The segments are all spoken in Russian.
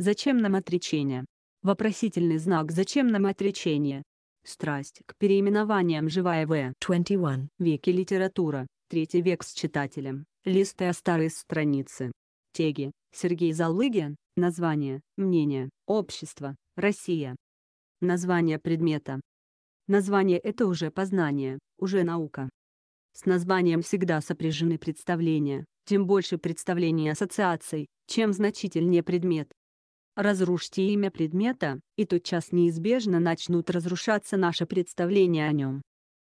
Зачем нам отречение? Вопросительный знак «Зачем нам отречение?» Страсть к переименованиям живая В. 21. Веки литература. Третий век с читателем, листая старые страницы. Теги, Сергей Залыгин, название, мнение, общество, Россия. Название предмета. Название – это уже познание, уже наука. С названием всегда сопряжены представления, тем больше представлений ассоциаций, чем значительнее предмет. Разрушьте имя предмета, и тотчас неизбежно начнут разрушаться наши представления о нем.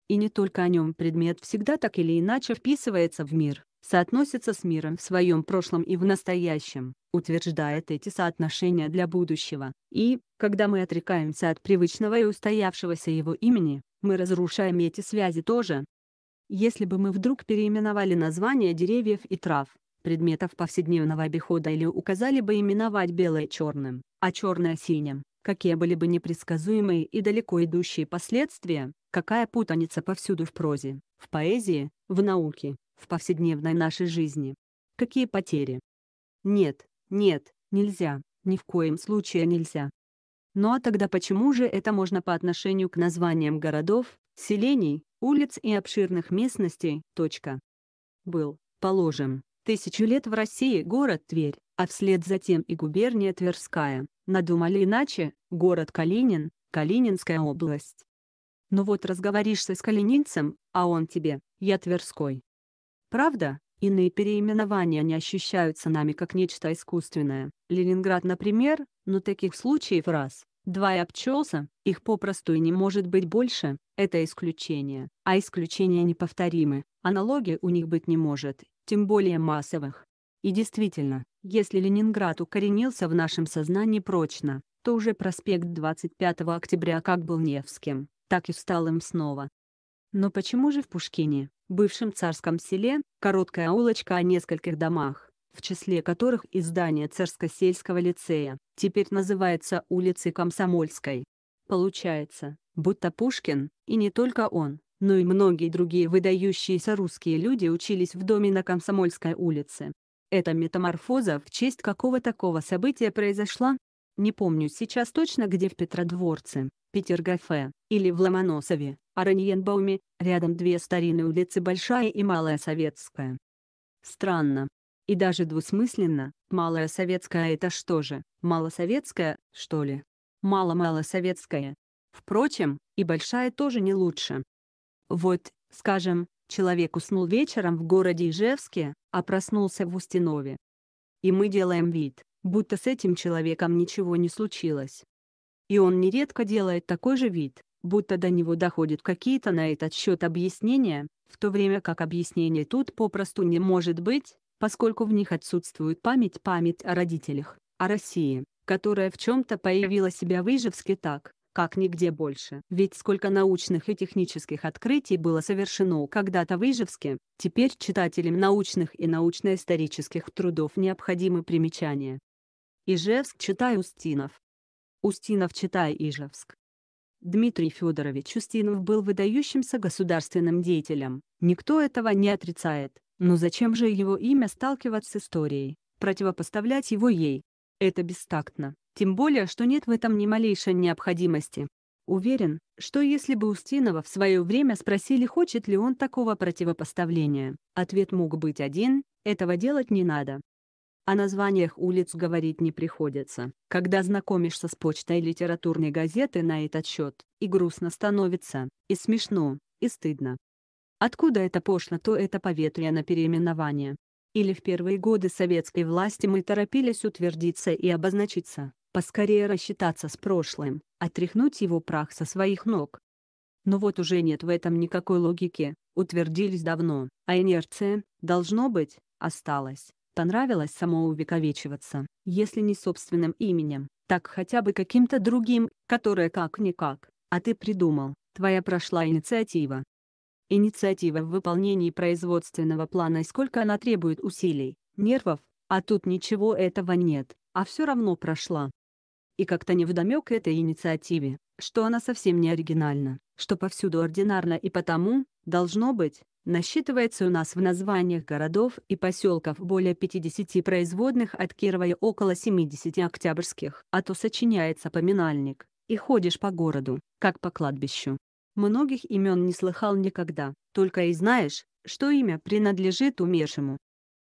И не только о нем предмет всегда так или иначе вписывается в мир, соотносится с миром в своем прошлом и в настоящем, утверждает эти соотношения для будущего, и, когда мы отрекаемся от привычного и устоявшегося его имени, мы разрушаем эти связи тоже. Если бы мы вдруг переименовали названия деревьев и трав, предметов повседневного обихода или указали бы именовать белое черным, а черное синим, какие были бы непредсказуемые и далеко идущие последствия, какая путаница повсюду в прозе, в поэзии, в науке, в повседневной нашей жизни. Какие потери? Нет, нет, нельзя, ни в коем случае нельзя. Ну а тогда почему же это можно по отношению к названиям городов, селений, улиц и обширных местностей, точка? Был, положим, тысячу лет в России город Тверь, а вслед затем и губерния Тверская, надумали иначе, город Калинин, Калининская область. Ну вот разговоришься с калининцем, а он тебе, я Тверской. Правда, иные переименования не ощущаются нами как нечто искусственное. Ленинград, например, но таких случаев раз, два и обчелся, их попросту и не может быть больше, это исключение. А исключения неповторимы, Аналогия у них быть не может, тем более массовых. И действительно, если Ленинград укоренился в нашем сознании прочно, то уже проспект 25 октября как был Невским, так и стал им снова. Но почему же в Пушкине, бывшем царском селе, короткая улочка о нескольких домах, в числе которых и здание Царско-сельского лицея, теперь называется улицей Комсомольской? Получается, будто Пушкин, и не только он, но и многие другие выдающиеся русские люди учились в доме на Комсомольской улице. Эта метаморфоза в честь какого такого события произошла? Не помню сейчас точно где в Петродворце, Петергофе, или в Ломоносове, Араньенбауме, рядом две старинные улицы Большая и Малая Советская. Странно. И даже двусмысленно, Малая Советская это что же, Малосоветская, что ли? мало мало Советская. Впрочем, и Большая тоже не лучше. Вот, скажем, человек уснул вечером в городе Ижевске, а проснулся в Устинове. И мы делаем вид, будто с этим человеком ничего не случилось. И он нередко делает такой же вид, будто до него доходят какие-то на этот счет объяснения, в то время как объяснений тут попросту не может быть, поскольку в них отсутствует память память о родителях, о России, которая в чем-то появила себя в Ижевске так, как нигде больше. Ведь сколько научных и технических открытий было совершено когда-то в Ижевске, теперь читателям научных и научно-исторических трудов необходимы примечания. Ижевск читай Устинов. Устинов читай Ижевск. Дмитрий Федорович Устинов был выдающимся государственным деятелем, никто этого не отрицает, но зачем же его имя сталкивать с историей, противопоставлять его ей? Это бестактно. Тем более, что нет в этом ни малейшей необходимости. Уверен, что если бы Устинова в свое время спросили, хочет ли он такого противопоставления, ответ мог быть один – этого делать не надо. О названиях улиц говорить не приходится. Когда знакомишься с почтой литературной газеты на этот счет, и грустно становится, и смешно, и стыдно. Откуда это пошло, то это на переименование. Или в первые годы советской власти мы торопились утвердиться и обозначиться, поскорее рассчитаться с прошлым, отряхнуть его прах со своих ног. Но вот уже нет в этом никакой логики, утвердились давно, а инерция, должно быть, осталась. Понравилось самоувековечиваться, если не собственным именем, так хотя бы каким-то другим, которое как-никак, а ты придумал, твоя прошла инициатива. Инициатива в выполнении производственного плана и сколько она требует усилий, нервов, а тут ничего этого нет, а все равно прошла и как-то невдомёк этой инициативе, что она совсем не оригинальна, что повсюду ординарно и потому, должно быть, насчитывается у нас в названиях городов и поселков более 50 производных от Кирова и около 70 октябрьских, а то сочиняется поминальник, и ходишь по городу, как по кладбищу. Многих имен не слыхал никогда, только и знаешь, что имя принадлежит умершему.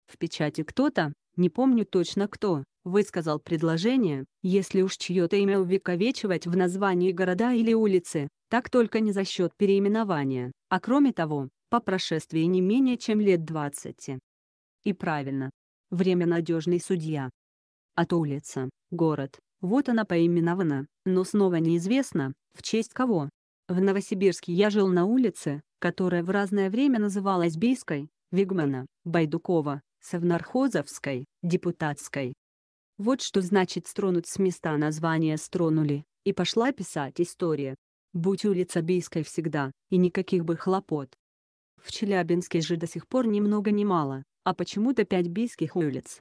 В печати кто-то, не помню точно кто, высказал предложение, если уж чье-то имя увековечивать в названии города или улицы, так только не за счет переименования, а кроме того, по прошествии не менее чем лет 20. И правильно. Время надежный судья. А то улица, город, вот она поименована, но снова неизвестно, в честь кого. В Новосибирске я жил на улице, которая в разное время называлась Бийской, Вигмана, Байдукова, Савнархозовской, Депутатской, вот что значит стронуть с места название «стронули», и пошла писать история. Будь улица Бийской всегда, и никаких бы хлопот. В Челябинске же до сих пор ни много ни мало, а почему-то пять бийских улиц.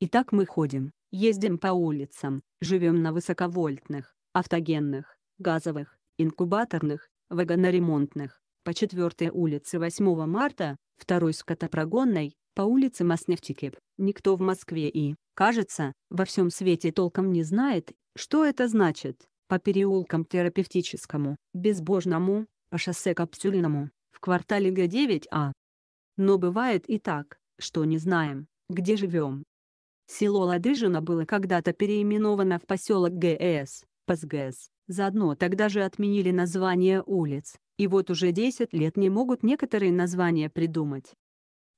И так мы ходим, ездим по улицам, живем на высоковольтных, автогенных, газовых, инкубаторных, вагоноремонтных, по 4 улице 8 марта, второй скотопрогонной, по улице Маснефтикеп. Никто в Москве и, кажется, во всем свете толком не знает, что это значит. По переулкам терапевтическому, безбожному, по шоссе капсюльному, в квартале Г9А. Но бывает и так, что не знаем, где живем. Село Ладыжино было когда-то переименовано в поселок ГС, ПСГС. Заодно тогда же отменили название улиц, и вот уже 10 лет не могут некоторые названия придумать.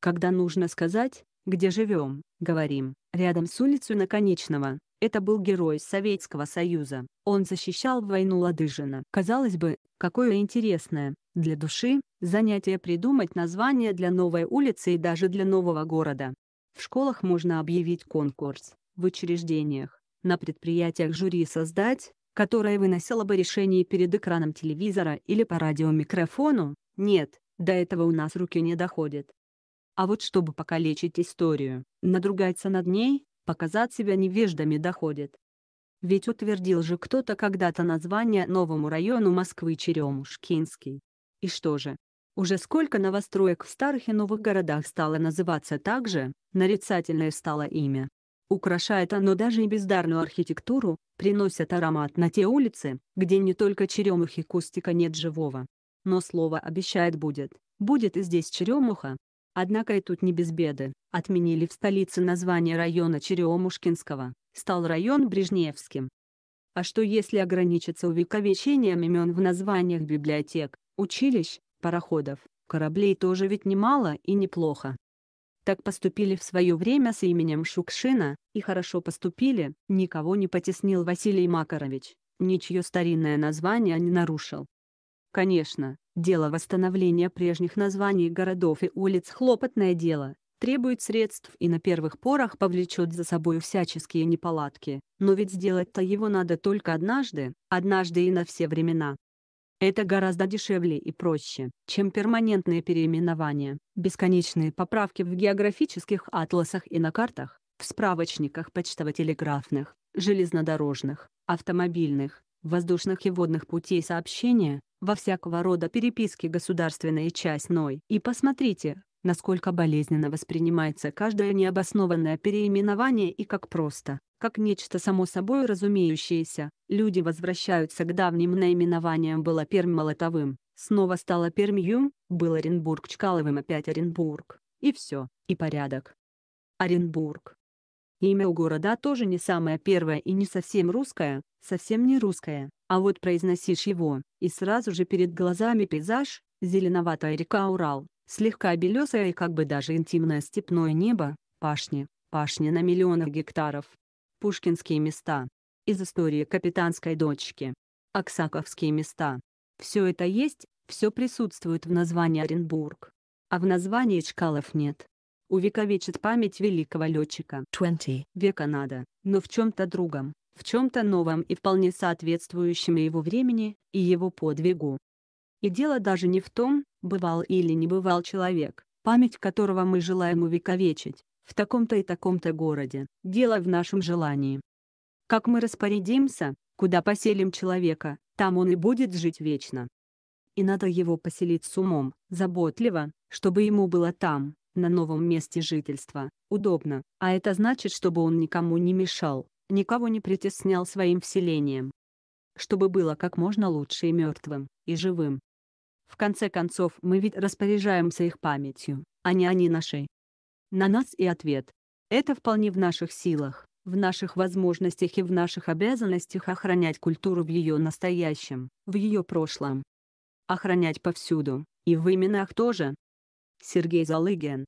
Когда нужно сказать, где живем, говорим, рядом с улицей Наконечного. Это был герой Советского Союза. Он защищал войну Ладыжина. Казалось бы, какое интересное, для души, занятие придумать название для новой улицы и даже для нового города. В школах можно объявить конкурс, в учреждениях, на предприятиях жюри создать, которое выносило бы решение перед экраном телевизора или по радиомикрофону. Нет, до этого у нас руки не доходят. А вот чтобы покалечить историю, надругаться над ней, показать себя невеждами доходит. Ведь утвердил же кто-то когда-то название новому району Москвы Черемушкинский. И что же? Уже сколько новостроек в старых и новых городах стало называться так же, нарицательное стало имя. Украшает оно даже и бездарную архитектуру, приносит аромат на те улицы, где не только черемухи кустика нет живого. Но слово обещает будет, будет и здесь черемуха, Однако и тут не без беды. Отменили в столице название района Черемушкинского, стал район Брежневским. А что если ограничиться увековечением имен в названиях библиотек, училищ, пароходов, кораблей тоже ведь немало и неплохо. Так поступили в свое время с именем Шукшина, и хорошо поступили, никого не потеснил Василий Макарович, ничье старинное название не нарушил, Конечно, дело восстановления прежних названий городов и улиц – хлопотное дело, требует средств и на первых порах повлечет за собой всяческие неполадки, но ведь сделать-то его надо только однажды, однажды и на все времена. Это гораздо дешевле и проще, чем перманентные переименования, бесконечные поправки в географических атласах и на картах, в справочниках почтово-телеграфных, железнодорожных, автомобильных, воздушных и водных путей сообщения, во всякого рода переписке государственной и частной, и посмотрите, насколько болезненно воспринимается каждое необоснованное переименование и как просто, как нечто само собой разумеющееся, люди возвращаются к давним наименованиям было Пермь-Молотовым, снова стало Пермью, был Оренбург-Чкаловым опять Оренбург, и все, и порядок. Оренбург. Имя у города тоже не самое первое и не совсем русское, совсем не русское, а вот произносишь его, и сразу же перед глазами пейзаж, зеленоватая река Урал, слегка белесое и как бы даже интимное степное небо, пашни, пашни на миллионах гектаров. Пушкинские места. Из истории капитанской дочки. Оксаковские места. Все это есть, все присутствует в названии Оренбург. А в названии Чкалов нет увековечит память великого летчика 20 века надо, но в чем-то другом, в чем-то новом и вполне соответствующем его времени и его подвигу. И дело даже не в том, бывал или не бывал человек, память которого мы желаем увековечить, в таком-то и таком-то городе. Дело в нашем желании. Как мы распорядимся, куда поселим человека, там он и будет жить вечно. И надо его поселить с умом, заботливо, чтобы ему было там, на новом месте жительства, удобно, а это значит, чтобы он никому не мешал, никого не притеснял своим вселением. Чтобы было как можно лучше и мертвым, и живым. В конце концов, мы ведь распоряжаемся их памятью, а не они нашей. На нас и ответ. Это вполне в наших силах, в наших возможностях и в наших обязанностях охранять культуру в ее настоящем, в ее прошлом. Охранять повсюду, и в именах тоже, Сергей Залыгин.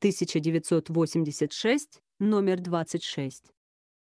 1986, номер 26.